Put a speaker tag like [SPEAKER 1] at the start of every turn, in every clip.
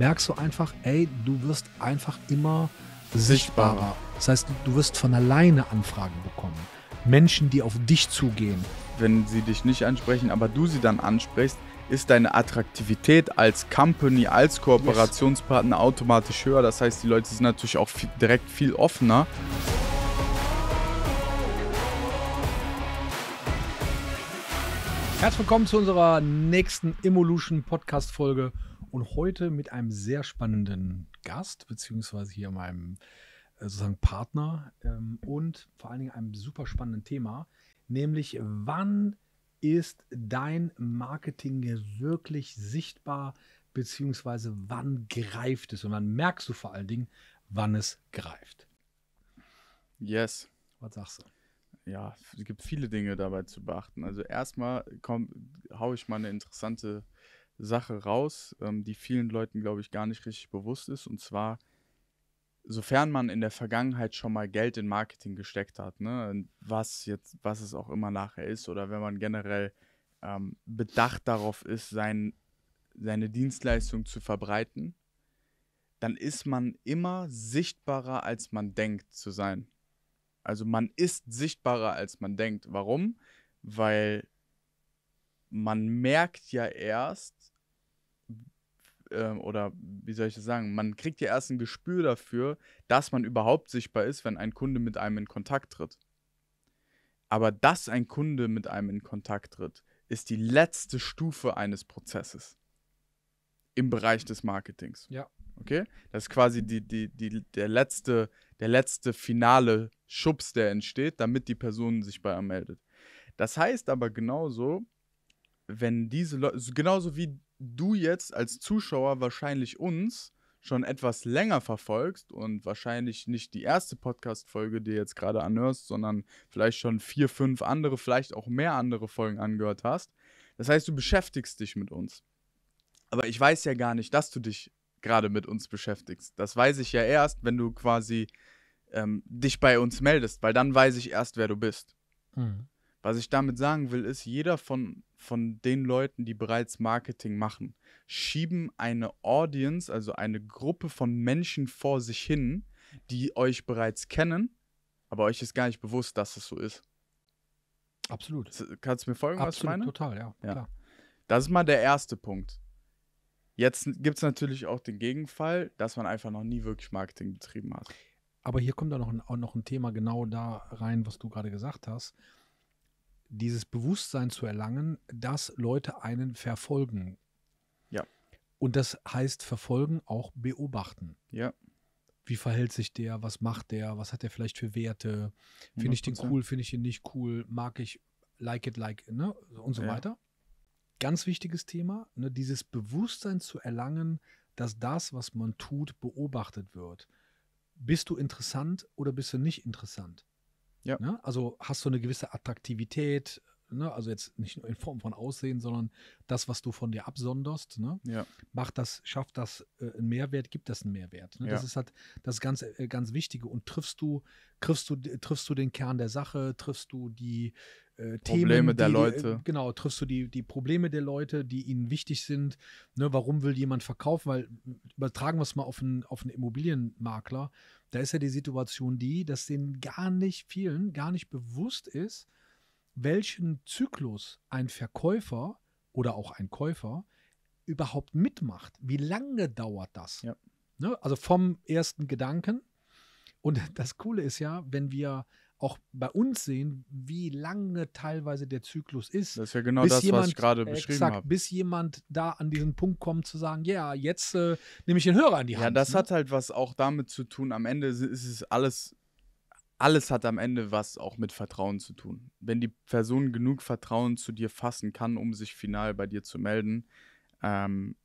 [SPEAKER 1] merkst du einfach, ey, du wirst einfach immer sichtbarer. Das heißt, du wirst von alleine Anfragen bekommen. Menschen, die auf dich zugehen.
[SPEAKER 2] Wenn sie dich nicht ansprechen, aber du sie dann ansprichst, ist deine Attraktivität als Company, als Kooperationspartner yes. automatisch höher. Das heißt, die Leute sind natürlich auch viel, direkt viel offener.
[SPEAKER 1] Herzlich willkommen zu unserer nächsten Evolution Podcast Folge und heute mit einem sehr spannenden Gast, beziehungsweise hier meinem äh, sozusagen Partner ähm, und vor allen Dingen einem super spannenden Thema, nämlich wann ist dein Marketing wirklich sichtbar, beziehungsweise wann greift es und wann merkst du vor allen Dingen, wann es greift. Yes. Was sagst
[SPEAKER 2] du? Ja, es gibt viele Dinge dabei zu beachten. Also erstmal komm, hau ich mal eine interessante Sache raus, ähm, die vielen Leuten, glaube ich, gar nicht richtig bewusst ist. Und zwar, sofern man in der Vergangenheit schon mal Geld in Marketing gesteckt hat, ne, was jetzt, was es auch immer nachher ist, oder wenn man generell ähm, bedacht darauf ist, sein, seine Dienstleistung zu verbreiten, dann ist man immer sichtbarer, als man denkt zu sein. Also man ist sichtbarer, als man denkt. Warum? Weil man merkt ja erst, ähm, oder wie soll ich das sagen, man kriegt ja erst ein Gespür dafür, dass man überhaupt sichtbar ist, wenn ein Kunde mit einem in Kontakt tritt. Aber dass ein Kunde mit einem in Kontakt tritt, ist die letzte Stufe eines Prozesses im Bereich des Marketings. Ja. Okay? Das ist quasi die, die, die, der, letzte, der letzte finale Schubs, der entsteht, damit die Person sich bei einem meldet. Das heißt aber genauso, wenn diese Leute, genauso wie du jetzt als Zuschauer wahrscheinlich uns schon etwas länger verfolgst und wahrscheinlich nicht die erste Podcast-Folge dir jetzt gerade anhörst, sondern vielleicht schon vier, fünf andere, vielleicht auch mehr andere Folgen angehört hast. Das heißt, du beschäftigst dich mit uns. Aber ich weiß ja gar nicht, dass du dich gerade mit uns beschäftigst. Das weiß ich ja erst, wenn du quasi ähm, dich bei uns meldest, weil dann weiß ich erst, wer du bist. Mhm. Was ich damit sagen will, ist, jeder von, von den Leuten, die bereits Marketing machen, schieben eine Audience, also eine Gruppe von Menschen vor sich hin, die euch bereits kennen, aber euch ist gar nicht bewusst, dass es so ist. Absolut. Kannst du mir folgen, Absolut, was ich meine? Total, ja, ja. Klar. Das ist mal der erste Punkt. Jetzt gibt es natürlich auch den Gegenfall, dass man einfach noch nie wirklich Marketing betrieben hat.
[SPEAKER 1] Aber hier kommt da noch ein, auch noch ein Thema genau da rein, was du gerade gesagt hast dieses Bewusstsein zu erlangen, dass Leute einen verfolgen. Ja. Und das heißt verfolgen auch beobachten. Ja. Wie verhält sich der? Was macht der? Was hat der vielleicht für Werte? Finde ich den cool? Finde ich ihn nicht cool? Mag ich? Like it, like, it, ne? Und so ja. weiter. Ganz wichtiges Thema, ne? dieses Bewusstsein zu erlangen, dass das, was man tut, beobachtet wird. Bist du interessant oder bist du nicht interessant? Ja. Ne? Also hast du eine gewisse Attraktivität, ne? also jetzt nicht nur in Form von Aussehen, sondern das, was du von dir absonderst, ne? ja. macht das, schafft das äh, einen Mehrwert, gibt das einen Mehrwert. Ne? Ja. Das ist halt das ganz, äh, ganz Wichtige. Und triffst du, triffst du, triffst du den Kern der Sache, triffst du die äh, Probleme der die, äh, Leute. Die, genau, triffst du die, die Probleme der Leute, die ihnen wichtig sind. Ne, warum will jemand verkaufen? Weil übertragen wir es mal auf einen, auf einen Immobilienmakler. Da ist ja die Situation die, dass denen gar nicht vielen, gar nicht bewusst ist, welchen Zyklus ein Verkäufer oder auch ein Käufer überhaupt mitmacht. Wie lange dauert das? Ja. Ne? Also vom ersten Gedanken. Und das Coole ist ja, wenn wir auch bei uns sehen, wie lange teilweise der Zyklus ist. Das ist ja genau das, jemand, was ich gerade beschrieben habe. Bis jemand da an diesen Punkt kommt zu sagen, ja, jetzt äh,
[SPEAKER 2] nehme ich den Hörer in die Hand. Ja, das ne? hat halt was auch damit zu tun. Am Ende ist es alles, alles hat am Ende was auch mit Vertrauen zu tun. Wenn die Person genug Vertrauen zu dir fassen kann, um sich final bei dir zu melden, ähm,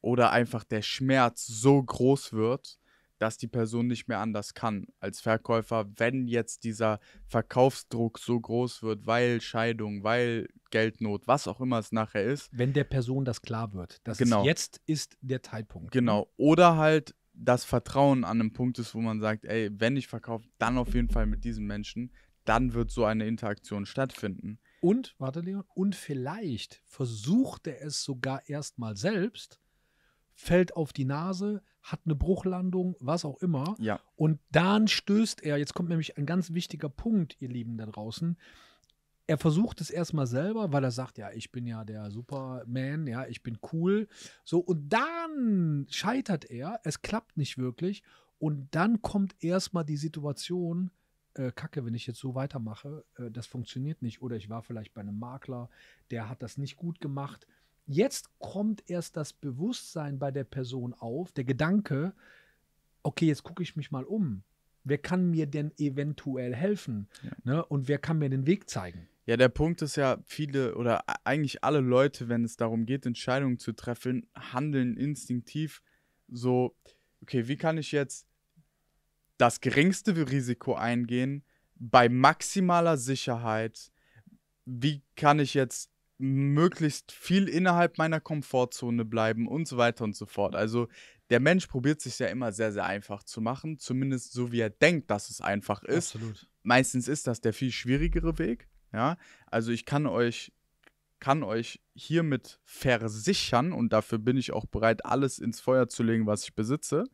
[SPEAKER 2] oder einfach der Schmerz so groß wird, dass die Person nicht mehr anders kann als Verkäufer, wenn jetzt dieser Verkaufsdruck so groß wird, weil Scheidung, weil Geldnot, was auch immer es nachher ist.
[SPEAKER 1] Wenn der Person das klar wird, dass genau. jetzt ist der Zeitpunkt. Genau.
[SPEAKER 2] Oder halt das Vertrauen an einem Punkt ist, wo man sagt, ey, wenn ich verkaufe, dann auf jeden Fall mit diesem Menschen, dann wird so eine Interaktion stattfinden.
[SPEAKER 1] Und, warte Leon, und vielleicht versucht er es sogar erstmal selbst, fällt auf die Nase, hat eine Bruchlandung, was auch immer. Ja. Und dann stößt er, jetzt kommt nämlich ein ganz wichtiger Punkt, ihr Lieben da draußen. Er versucht es erstmal selber, weil er sagt, ja, ich bin ja der Superman, ja, ich bin cool. So, und dann scheitert er, es klappt nicht wirklich. Und dann kommt erstmal die Situation, äh, Kacke, wenn ich jetzt so weitermache, äh, das funktioniert nicht. Oder ich war vielleicht bei einem Makler, der hat das nicht gut gemacht Jetzt kommt erst das Bewusstsein bei der Person auf, der Gedanke, okay, jetzt gucke ich mich mal um. Wer kann mir denn eventuell helfen? Ja. Ne? Und wer kann mir den Weg zeigen?
[SPEAKER 2] Ja, der Punkt ist ja, viele oder eigentlich alle Leute, wenn es darum geht, Entscheidungen zu treffen, handeln instinktiv so, okay, wie kann ich jetzt das geringste Risiko eingehen bei maximaler Sicherheit? Wie kann ich jetzt möglichst viel innerhalb meiner Komfortzone bleiben und so weiter und so fort. Also der Mensch probiert sich ja immer sehr, sehr einfach zu machen, zumindest so wie er denkt, dass es einfach ist. Absolut. Meistens ist das der viel schwierigere Weg. Ja, also ich kann euch kann euch hiermit versichern und dafür bin ich auch bereit, alles ins Feuer zu legen, was ich besitze,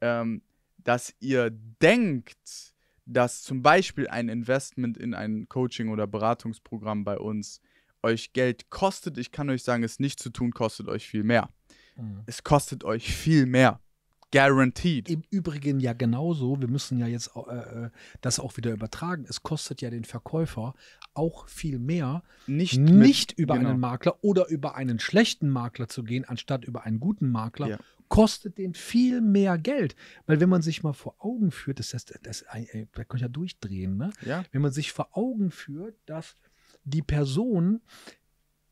[SPEAKER 2] ähm, dass ihr denkt, dass zum Beispiel ein Investment in ein Coaching oder Beratungsprogramm bei uns euch Geld kostet, ich kann euch sagen, es nicht zu tun, kostet euch viel mehr. Mhm. Es kostet euch viel mehr.
[SPEAKER 1] Guaranteed. Im Übrigen ja genauso. Wir müssen ja jetzt äh, äh das auch wieder übertragen. Es kostet ja den Verkäufer auch viel mehr, nicht, mit, über genau. einen Makler oder über einen schlechten Makler zu gehen, anstatt über einen guten Makler. Ja. Kostet den viel mehr Geld. Weil, wenn man sich mal vor Augen führt, das, das, das, äh, das äh, da kann ich ja durchdrehen, ne? Ja. Wenn man sich vor Augen führt, dass die Person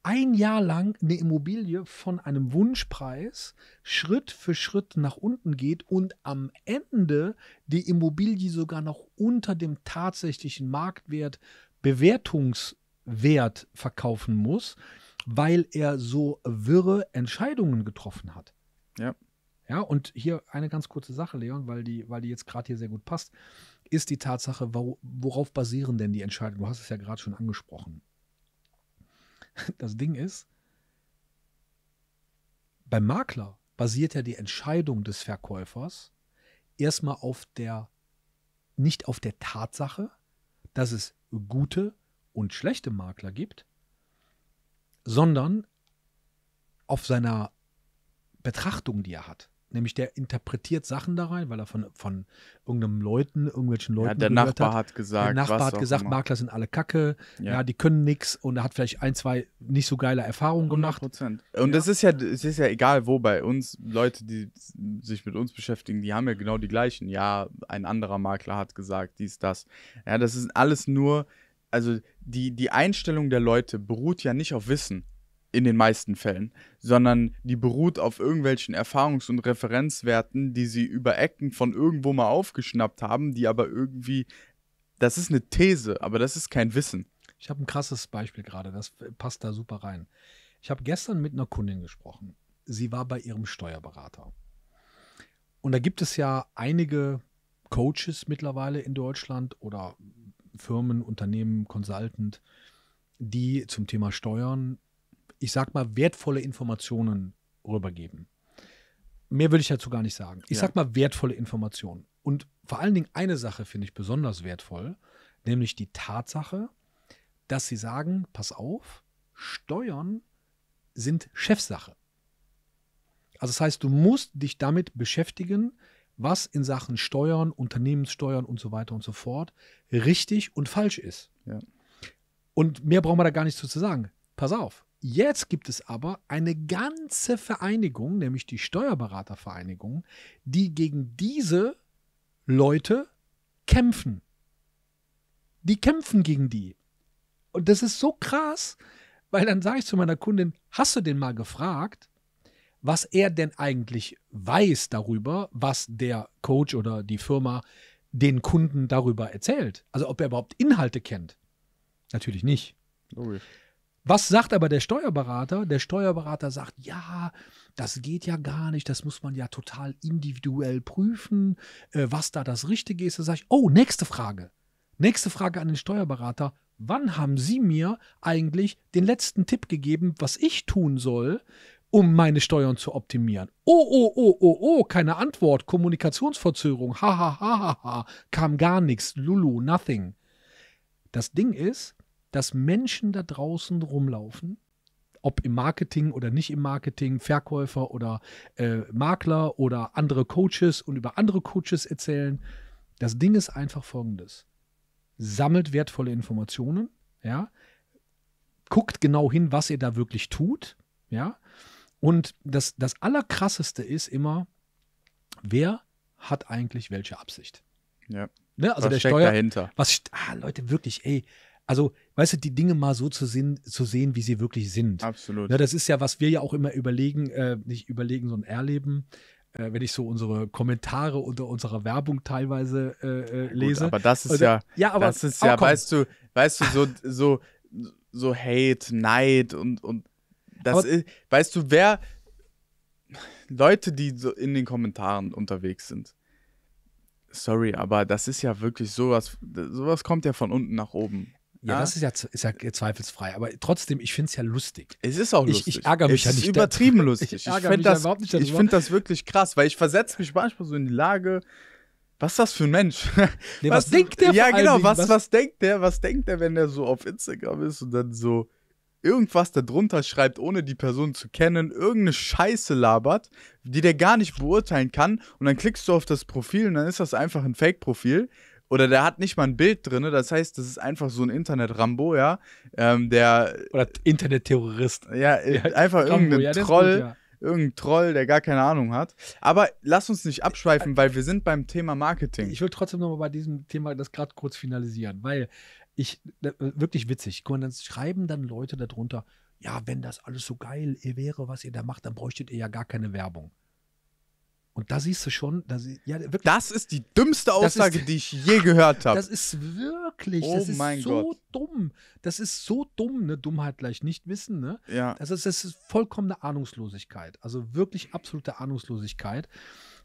[SPEAKER 1] ein Jahr lang eine Immobilie von einem Wunschpreis Schritt für Schritt nach unten geht und am Ende die Immobilie sogar noch unter dem tatsächlichen Marktwert, Bewertungswert verkaufen muss, weil er so wirre Entscheidungen getroffen hat. Ja. Ja, und hier eine ganz kurze Sache, Leon, weil die, weil die jetzt gerade hier sehr gut passt ist die Tatsache, worauf basieren denn die Entscheidungen? Du hast es ja gerade schon angesprochen. Das Ding ist, beim Makler basiert ja die Entscheidung des Verkäufers erstmal auf der, nicht auf der Tatsache, dass es gute und schlechte Makler gibt, sondern auf seiner Betrachtung, die er hat. Nämlich der interpretiert Sachen da rein, weil er von, von irgendeinem Leuten, irgendwelchen Leuten. Ja, der Nachbar hat. hat. gesagt. Der Nachbar hat gesagt, immer. Makler sind alle Kacke, ja, ja die können nichts und er hat vielleicht ein, zwei nicht so geile Erfahrungen 100%. gemacht.
[SPEAKER 2] Und das ist ja, es ist ja egal, wo bei uns Leute, die sich mit uns beschäftigen, die haben ja genau die gleichen. Ja, ein anderer Makler hat gesagt, dies, das. Ja, das ist alles nur, also die, die Einstellung der Leute beruht ja nicht auf Wissen in den meisten Fällen, sondern die beruht auf irgendwelchen Erfahrungs- und Referenzwerten, die sie über Ecken von irgendwo mal aufgeschnappt haben, die aber irgendwie, das ist eine These, aber das ist kein Wissen.
[SPEAKER 1] Ich habe ein krasses Beispiel gerade, das passt da super rein. Ich habe gestern mit einer Kundin gesprochen. Sie war bei ihrem Steuerberater. Und da gibt es ja einige Coaches mittlerweile in Deutschland oder Firmen, Unternehmen, Consultant, die zum Thema Steuern ich sag mal, wertvolle Informationen rübergeben. Mehr würde ich dazu gar nicht sagen. Ich ja. sag mal wertvolle Informationen. Und vor allen Dingen eine Sache finde ich besonders wertvoll, nämlich die Tatsache, dass sie sagen, pass auf, Steuern sind Chefsache. Also das heißt, du musst dich damit beschäftigen, was in Sachen Steuern, Unternehmenssteuern und so weiter und so fort richtig und falsch ist. Ja. Und mehr brauchen wir da gar nicht zu sagen. Pass auf, Jetzt gibt es aber eine ganze Vereinigung, nämlich die Steuerberatervereinigung, die gegen diese Leute kämpfen. Die kämpfen gegen die. Und das ist so krass, weil dann sage ich zu meiner Kundin, hast du den mal gefragt, was er denn eigentlich weiß darüber, was der Coach oder die Firma den Kunden darüber erzählt? Also ob er überhaupt Inhalte kennt? Natürlich nicht. Logisch. Was sagt aber der Steuerberater? Der Steuerberater sagt, ja, das geht ja gar nicht, das muss man ja total individuell prüfen, äh, was da das Richtige ist. Da sage ich, oh, nächste Frage. Nächste Frage an den Steuerberater. Wann haben Sie mir eigentlich den letzten Tipp gegeben, was ich tun soll, um meine Steuern zu optimieren. Oh, oh, oh, oh, oh, keine Antwort, Kommunikationsverzögerung, ha, ha, ha, ha, ha, kam gar nichts, Lulu, nothing. Das Ding ist, dass Menschen da draußen rumlaufen, ob im Marketing oder nicht im Marketing, Verkäufer oder äh, Makler oder andere Coaches und über andere Coaches erzählen. Das Ding ist einfach folgendes. Sammelt wertvolle Informationen, ja. Guckt genau hin, was ihr da wirklich tut, ja. Und das, das Allerkrasseste ist immer, wer hat eigentlich welche Absicht? Ja. Ne? Also was der steckt Steuer, dahinter? Was, ah, Leute, wirklich, ey. Also weißt du, die Dinge mal so zu sehen, zu sehen wie sie wirklich sind. Absolut. Ja, ne, das ist ja, was wir ja auch immer überlegen, äh, nicht überlegen, sondern erleben, äh, wenn ich so unsere Kommentare unter unserer Werbung teilweise äh, äh Gut, lese. aber das ist also, ja, ja aber, das ist ja, komm. weißt
[SPEAKER 2] du, weißt du, so, so, so Hate, Neid und, und das aber, ist, weißt du, wer Leute, die so in den Kommentaren unterwegs sind. Sorry, aber das ist ja wirklich sowas,
[SPEAKER 1] sowas kommt ja von unten nach oben. Ja, das ist ja, ist ja zweifelsfrei. Aber trotzdem, ich finde es ja lustig. Es ist auch lustig. Ich, ich ärgere mich es ja nicht. Es ist übertrieben da. lustig. Ich, ich finde das, ja nicht ich find
[SPEAKER 2] das wirklich krass, weil ich versetze mich manchmal so in die Lage, was ist das für ein Mensch? Nee, was, was, denkt der? Ja, genau, was, was, was denkt der? Was denkt der, wenn der so auf Instagram ist und dann so irgendwas da drunter schreibt, ohne die Person zu kennen, irgendeine Scheiße labert, die der gar nicht beurteilen kann und dann klickst du auf das Profil und dann ist das einfach ein Fake-Profil oder der hat nicht mal ein Bild drin, das heißt, das ist einfach so ein Internet-Rambo, ja. Ähm, der, Oder Internet-Terrorist. Ja, ja, einfach irgendein ja, Troll. Irgendein Troll, der gar keine Ahnung hat. Aber
[SPEAKER 1] lass uns nicht abschweifen, weil wir sind beim Thema Marketing. Ich will trotzdem nochmal bei diesem Thema das gerade kurz finalisieren, weil ich, äh, wirklich witzig, guck mal, dann schreiben dann Leute darunter, ja, wenn das alles so geil wäre, was ihr da macht, dann bräuchtet ihr ja gar keine Werbung. Und da siehst du schon, da sie, ja, wirklich, das ist
[SPEAKER 2] die dümmste Aussage, ist, die ich je gehört habe. Das ist
[SPEAKER 1] wirklich, oh das ist mein so Gott. dumm. Das ist so dumm, ne? Dummheit gleich nicht wissen, ne? Ja. Also das ist vollkommene Ahnungslosigkeit. Also wirklich absolute Ahnungslosigkeit.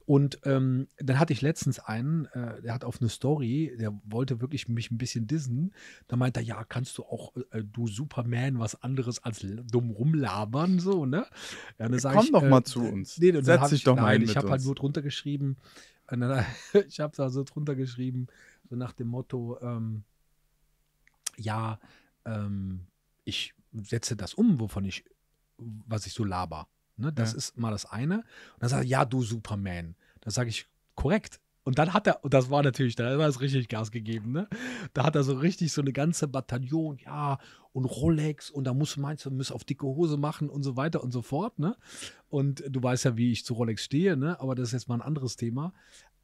[SPEAKER 1] Und ähm, dann hatte ich letztens einen, äh, der hat auf eine Story, der wollte wirklich mich ein bisschen dissen. Da meinte er, ja, kannst du auch, äh, du Superman, was anderes als dumm rumlabern, so, ne? Ja, dann Komm ich, doch äh, mal zu uns. Nee, Setz dich doch mal hin. Ich habe halt nur drunter geschrieben, dann, ich habe da so drunter geschrieben, so nach dem Motto, ähm, ja, ähm, ich setze das um, wovon ich, was ich so laber. Ne? Das ja. ist mal das eine. Und dann sagt er, ja, du Superman. Dann sage ich, korrekt. Und dann hat er, und das war natürlich, da war es richtig Gas gegeben, ne? Da hat er so richtig so eine ganze Bataillon, ja, und Rolex und da musst du meinst, du musst auf dicke Hose machen und so weiter und so fort, ne? Und du weißt ja, wie ich zu Rolex stehe, ne? Aber das ist jetzt mal ein anderes Thema.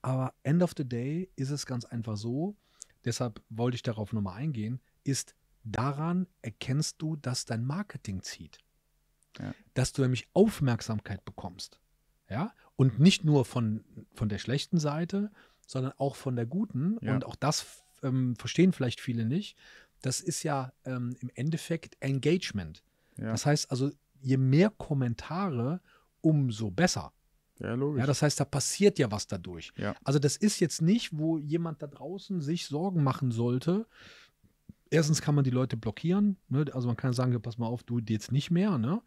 [SPEAKER 1] Aber end of the day ist es ganz einfach so, deshalb wollte ich darauf nochmal eingehen, ist daran erkennst du, dass dein Marketing zieht ja. dass du nämlich Aufmerksamkeit bekommst. Ja? Und nicht nur von, von der schlechten Seite, sondern auch von der guten. Ja. Und auch das ähm, verstehen vielleicht viele nicht. Das ist ja ähm, im Endeffekt Engagement. Ja. Das heißt also, je mehr Kommentare, umso besser. Ja, logisch. Ja, das heißt, da passiert ja was dadurch. Ja. Also das ist jetzt nicht, wo jemand da draußen sich Sorgen machen sollte, erstens kann man die Leute blockieren. Ne? Also man kann sagen, pass mal auf, du jetzt nicht mehr. Ne?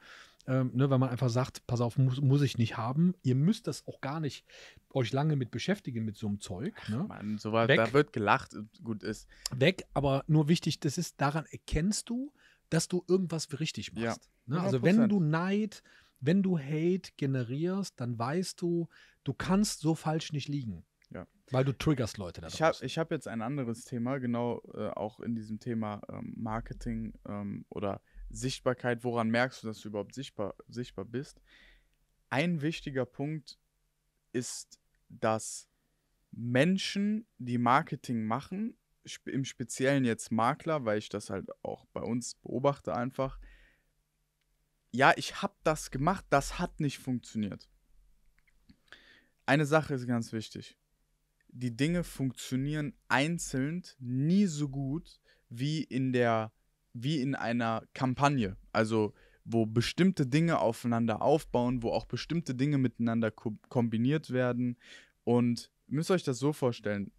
[SPEAKER 1] Ähm, ne, weil man einfach sagt, pass auf, muss, muss ich nicht haben. Ihr müsst das auch gar nicht euch lange mit beschäftigen mit so einem Zeug. Ne? Mann, so war, weg, da wird gelacht, äh, gut ist. Weg, aber nur wichtig, das ist, daran erkennst du, dass du irgendwas richtig machst. Ja. Ne? Also wenn du Neid, wenn du Hate generierst, dann weißt du, du kannst so falsch nicht liegen.
[SPEAKER 2] Ja. Weil du triggerst Leute daraus. Ich habe hab jetzt ein anderes Thema, genau äh, auch in diesem Thema ähm, Marketing ähm, oder Sichtbarkeit. Woran merkst du, dass du überhaupt sichtbar, sichtbar bist? Ein wichtiger Punkt ist, dass Menschen, die Marketing machen, sp im Speziellen jetzt Makler, weil ich das halt auch bei uns beobachte einfach, ja, ich habe das gemacht, das hat nicht funktioniert. Eine Sache ist ganz wichtig die Dinge funktionieren einzeln nie so gut wie in der wie in einer Kampagne. Also wo bestimmte Dinge aufeinander aufbauen, wo auch bestimmte Dinge miteinander ko kombiniert werden. Und müsst euch das so vorstellen.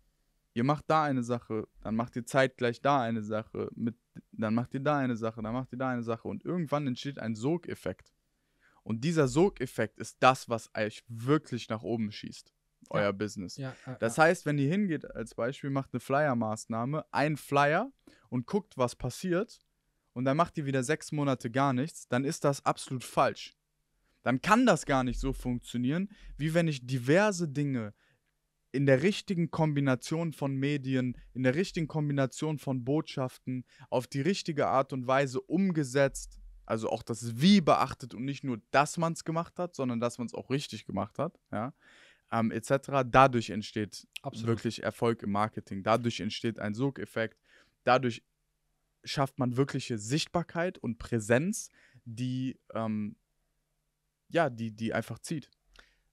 [SPEAKER 2] Ihr macht da eine Sache, dann macht ihr zeitgleich da eine Sache, mit, dann macht ihr da eine Sache, dann macht ihr da eine Sache und irgendwann entsteht ein Sogeffekt. Und dieser Sogeffekt ist das, was euch wirklich nach oben schießt euer ja. Business. Ja, ja, das heißt, wenn ihr hingeht, als Beispiel, macht eine Flyer-Maßnahme, ein Flyer und guckt, was passiert, und dann macht ihr wieder sechs Monate gar nichts, dann ist das absolut falsch. Dann kann das gar nicht so funktionieren, wie wenn ich diverse Dinge in der richtigen Kombination von Medien, in der richtigen Kombination von Botschaften, auf die richtige Art und Weise umgesetzt, also auch das Wie beachtet und nicht nur, dass man es gemacht hat, sondern dass man es auch richtig gemacht hat, ja, ähm, etc. Dadurch entsteht Absolut. wirklich Erfolg im Marketing. Dadurch entsteht ein Sogeffekt. Dadurch schafft man wirkliche Sichtbarkeit und Präsenz,
[SPEAKER 1] die ähm, ja, die, die einfach zieht.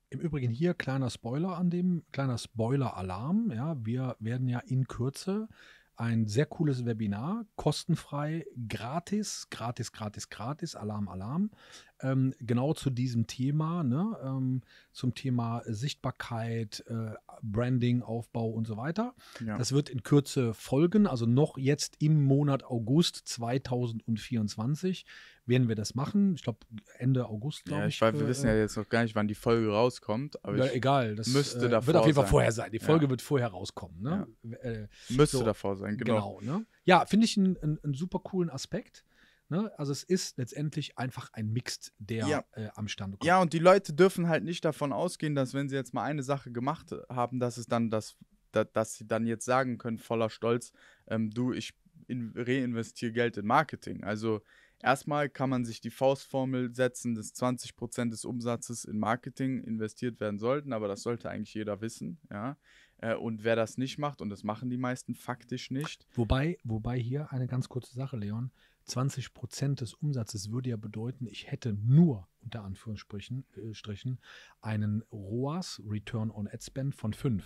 [SPEAKER 1] Im Übrigen hier kleiner Spoiler an dem, kleiner Spoiler-Alarm. Ja, wir werden ja in Kürze ein sehr cooles Webinar, kostenfrei, gratis, gratis, gratis, gratis, Alarm, Alarm, ähm, genau zu diesem Thema, ne? ähm, zum Thema Sichtbarkeit, äh, Branding, Aufbau und so weiter. Ja. Das wird in Kürze folgen, also noch jetzt im Monat August 2024 werden wir das machen. Ich glaube, Ende August, glaube ja, ich. Weil wir äh, wissen ja
[SPEAKER 2] jetzt noch gar nicht, wann die Folge rauskommt. Aber ja, egal. Das müsste äh, davor wird auf jeden Fall sein. vorher sein. Die Folge ja. wird vorher rauskommen. Ne? Äh, müsste so, davor sein, genau. genau
[SPEAKER 1] ne? Ja, finde ich einen, einen, einen super coolen Aspekt. Ne? Also es ist letztendlich einfach ein Mix, der ja. äh, am Stand kommt. Ja, und
[SPEAKER 2] die Leute dürfen halt nicht davon ausgehen, dass wenn sie jetzt mal eine Sache gemacht haben, dass es dann das, dass, dass sie dann jetzt sagen können, voller Stolz, ähm, du, ich reinvestiere Geld in Marketing. Also erstmal kann man sich die Faustformel setzen, dass 20% des Umsatzes in Marketing investiert werden sollten, aber das sollte eigentlich jeder wissen, ja. Äh, und wer das nicht macht, und das machen die meisten faktisch nicht.
[SPEAKER 1] Wobei, wobei hier eine ganz kurze Sache, Leon, 20 Prozent des Umsatzes würde ja bedeuten, ich hätte nur unter Anführungsstrichen äh, einen ROAS, Return on Ad Spend, von 5.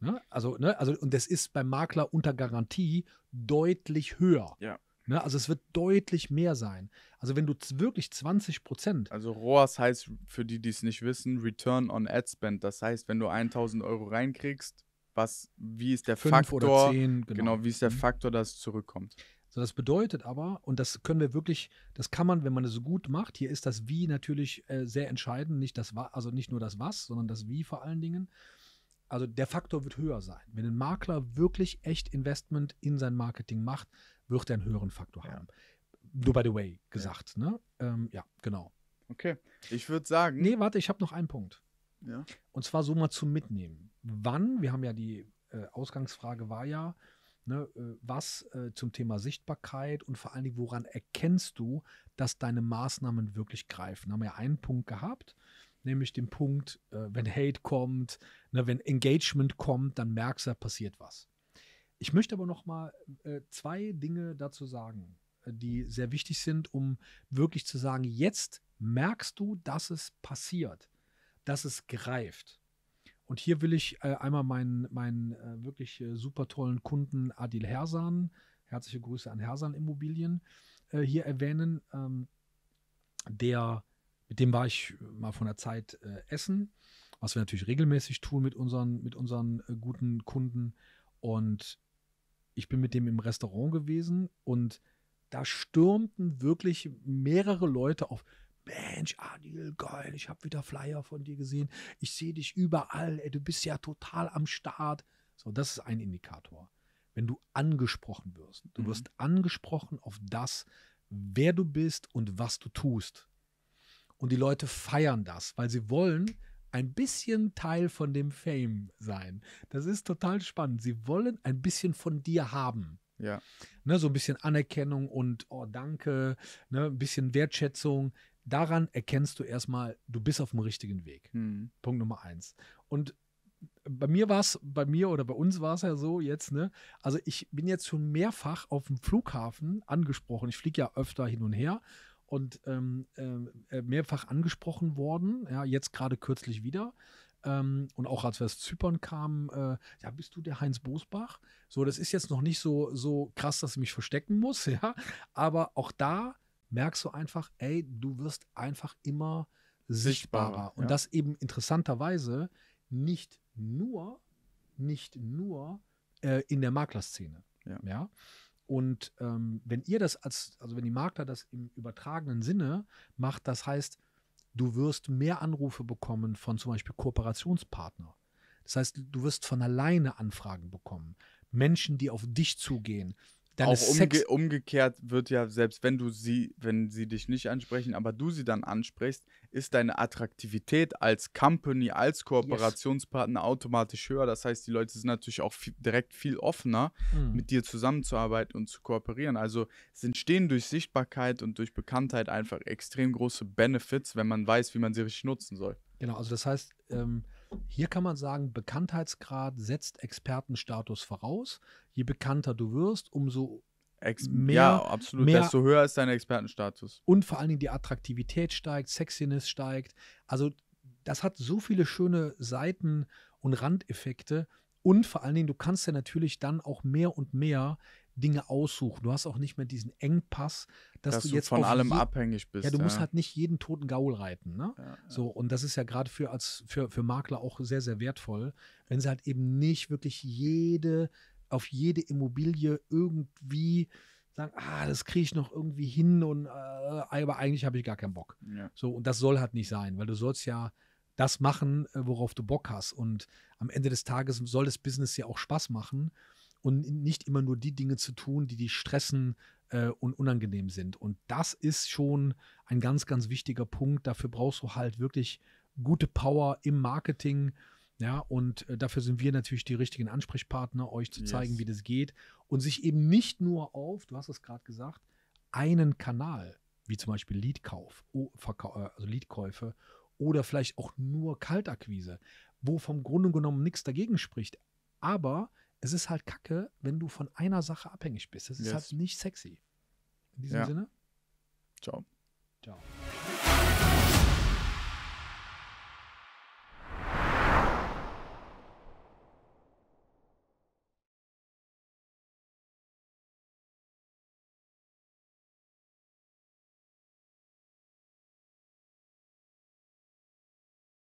[SPEAKER 1] Ne? Also, ne? also, und das ist beim Makler unter Garantie deutlich höher. Ja. Ne? Also es wird deutlich mehr sein. Also wenn du wirklich 20 Prozent.
[SPEAKER 2] Also ROAS heißt, für die, die es nicht wissen, Return on Ad Spend. Das heißt, wenn du 1000 Euro reinkriegst, was, wie ist der Faktor, 10, genau. genau. wie ist der mhm. Faktor, dass es zurückkommt?
[SPEAKER 1] Also das bedeutet aber, und das können wir wirklich, das kann man, wenn man es so gut macht, hier ist das Wie natürlich äh, sehr entscheidend, nicht das also nicht nur das Was, sondern das Wie vor allen Dingen. Also der Faktor wird höher sein. Wenn ein Makler wirklich echt Investment in sein Marketing macht, wird er einen höheren Faktor ja. haben. Nur by the way gesagt, ja. ne? Ähm, ja, genau. Okay,
[SPEAKER 2] ich würde sagen. Nee,
[SPEAKER 1] warte, ich habe noch einen Punkt. Ja. Und zwar so mal zum Mitnehmen. Wann, wir haben ja die äh, Ausgangsfrage war ja, Ne, äh, was äh, zum Thema Sichtbarkeit und vor allen Dingen, woran erkennst du, dass deine Maßnahmen wirklich greifen? Haben wir ja einen Punkt gehabt, nämlich den Punkt, äh, wenn Hate kommt, ne, wenn Engagement kommt, dann merkst du, da passiert was. Ich möchte aber noch mal äh, zwei Dinge dazu sagen, äh, die sehr wichtig sind, um wirklich zu sagen, jetzt merkst du, dass es passiert, dass es greift. Und hier will ich äh, einmal meinen, meinen äh, wirklich äh, super tollen Kunden Adil Hersan, herzliche Grüße an Hersan Immobilien, äh, hier erwähnen. Ähm, der, mit dem war ich mal von der Zeit äh, essen, was wir natürlich regelmäßig tun mit unseren, mit unseren äh, guten Kunden. Und ich bin mit dem im Restaurant gewesen und da stürmten wirklich mehrere Leute auf. Mensch, Adil, geil, ich habe wieder Flyer von dir gesehen. Ich sehe dich überall. Ey, du bist ja total am Start. So, das ist ein Indikator. Wenn du angesprochen wirst, du mhm. wirst angesprochen auf das, wer du bist und was du tust. Und die Leute feiern das, weil sie wollen ein bisschen Teil von dem Fame sein. Das ist total spannend. Sie wollen ein bisschen von dir haben. Ja. Ne, so ein bisschen Anerkennung und oh, danke, ne, ein bisschen Wertschätzung daran erkennst du erstmal, du bist auf dem richtigen Weg. Mhm. Punkt Nummer eins. Und bei mir war es, bei mir oder bei uns war es ja so jetzt, ne? Also ich bin jetzt schon mehrfach auf dem Flughafen angesprochen. Ich fliege ja öfter hin und her und ähm, ähm, äh, mehrfach angesprochen worden. Ja, jetzt gerade kürzlich wieder. Ähm, und auch als wir aus Zypern kamen, äh, ja, bist du der Heinz Bosbach? So, das ist jetzt noch nicht so, so krass, dass ich mich verstecken muss, ja. Aber auch da merkst du einfach, ey, du wirst einfach immer sichtbarer. sichtbarer und ja. das eben interessanterweise nicht nur, nicht nur äh, in der Maklerszene. Ja. ja? Und ähm, wenn ihr das als, also wenn die Makler das im übertragenen Sinne macht, das heißt, du wirst mehr Anrufe bekommen von zum Beispiel Kooperationspartner. Das heißt, du wirst von alleine Anfragen bekommen. Menschen, die auf dich zugehen, Deine auch umge
[SPEAKER 2] umgekehrt wird ja, selbst wenn du sie, wenn sie dich nicht ansprechen, aber du sie dann ansprichst, ist deine Attraktivität als Company, als Kooperationspartner yes. automatisch höher. Das heißt, die Leute sind natürlich auch viel, direkt viel offener, mhm. mit dir zusammenzuarbeiten und zu kooperieren. Also es entstehen durch Sichtbarkeit und durch Bekanntheit einfach extrem große Benefits, wenn man weiß, wie man sie richtig nutzen soll.
[SPEAKER 1] Genau, also das heißt, ähm, hier kann man sagen, Bekanntheitsgrad setzt Expertenstatus voraus. Je bekannter du wirst, umso
[SPEAKER 2] Ex mehr, ja, absolut. Mehr Desto höher ist dein Expertenstatus.
[SPEAKER 1] Und vor allen Dingen die Attraktivität steigt, Sexiness steigt. Also das hat so viele schöne Seiten und Randeffekte. Und vor allen Dingen, du kannst ja natürlich dann auch mehr und mehr Dinge aussuchen. Du hast auch nicht mehr diesen Engpass, dass, dass du jetzt von allem abhängig bist. Ja, du ja. musst halt nicht jeden toten Gaul reiten. Ne? Ja, so, und das ist ja gerade für, für, für Makler auch sehr, sehr wertvoll, wenn sie halt eben nicht wirklich jede, auf jede Immobilie irgendwie sagen, ah, das kriege ich noch irgendwie hin und äh, aber eigentlich habe ich gar keinen Bock. Ja. So, und das soll halt nicht sein, weil du sollst ja das machen, äh, worauf du Bock hast. Und am Ende des Tages soll das Business ja auch Spaß machen und nicht immer nur die Dinge zu tun, die dich stressen äh, und unangenehm sind. Und das ist schon ein ganz, ganz wichtiger Punkt. Dafür brauchst du halt wirklich gute Power im Marketing. Ja, und äh, dafür sind wir natürlich die richtigen Ansprechpartner, euch zu yes. zeigen, wie das geht. Und sich eben nicht nur auf, du hast es gerade gesagt, einen Kanal, wie zum Beispiel Leadkauf, äh, also Leadkäufe oder vielleicht auch nur Kaltakquise, wo vom Grunde genommen nichts dagegen spricht. Aber es ist halt kacke, wenn du von einer Sache abhängig bist. Es yes. ist halt nicht sexy. In diesem ja. Sinne. Ciao. Ciao.